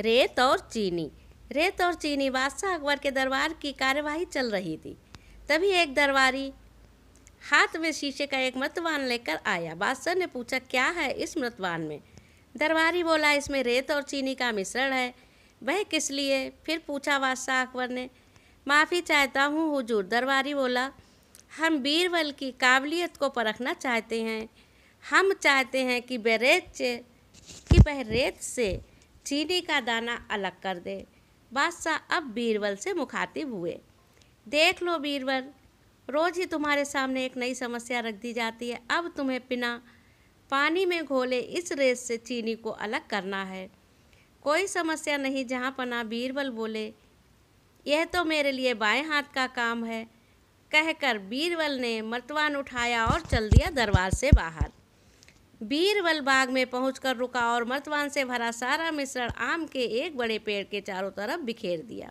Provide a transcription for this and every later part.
रेत और चीनी रेत और चीनी बादशाह अकबर के दरबार की कार्यवाही चल रही थी तभी एक दरबारी हाथ में शीशे का एक मृतवान लेकर आया बादशाह ने पूछा क्या है इस मृतवान में दरबारी बोला इसमें रेत और चीनी का मिश्रण है वह किस लिए फिर पूछा बादशाह अकबर ने माफ़ी चाहता हूँ हुजूर दरबारी बोला हम बीरबल की काबिलियत को परखना चाहते हैं हम चाहते हैं कि बेरेत से कि वह रेत से चीनी का दाना अलग कर दे बादशाह अब बीरबल से मुखातिब हुए देख लो बीरबल रोज़ ही तुम्हारे सामने एक नई समस्या रख दी जाती है अब तुम्हें बिना पानी में घोले इस रेस से चीनी को अलग करना है कोई समस्या नहीं जहाँ पना बीरबल बोले यह तो मेरे लिए बाएं हाथ का काम है कहकर बीरबल ने मर्तवान उठाया और चल दिया दरबार से बाहर बीरबल बाग में पहुंचकर रुका और मर्तवान से भरा सारा मिश्रण आम के एक बड़े पेड़ के चारों तरफ बिखेर दिया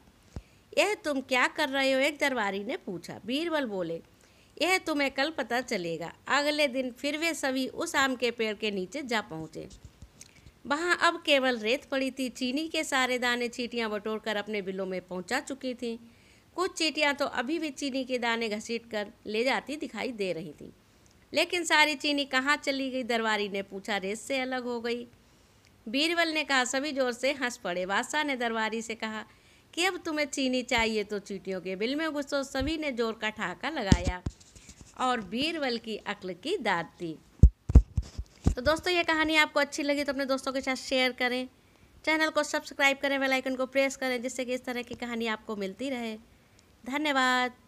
यह तुम क्या कर रहे हो एक दरबारी ने पूछा बीरबल बोले यह तुम्हें कल पता चलेगा अगले दिन फिर वे सभी उस आम के पेड़ के नीचे जा पहुँचे वहाँ अब केवल रेत पड़ी थी चीनी के सारे दाने चीटियाँ बटोर कर अपने बिलों में पहुँचा चुकी थीं कुछ चीटियाँ तो अभी भी चीनी के दाने घसीट कर ले जाती दिखाई दे रही थीं लेकिन सारी चीनी कहाँ चली गई दरबारी ने पूछा रेस से अलग हो गई बीरबल ने कहा सभी जोर से हंस पड़े बादशाह ने दरबारी से कहा कि अब तुम्हें चीनी चाहिए तो चीटियों के बिल में घुसो सभी ने जोर का ठहाका लगाया और बीरबल की अक्ल की दाद दी तो दोस्तों ये कहानी आपको अच्छी लगी तो अपने दोस्तों के साथ शेयर करें चैनल को सब्सक्राइब करें बेल आइकन को प्रेस करें जिससे कि इस तरह की कहानी आपको मिलती रहे धन्यवाद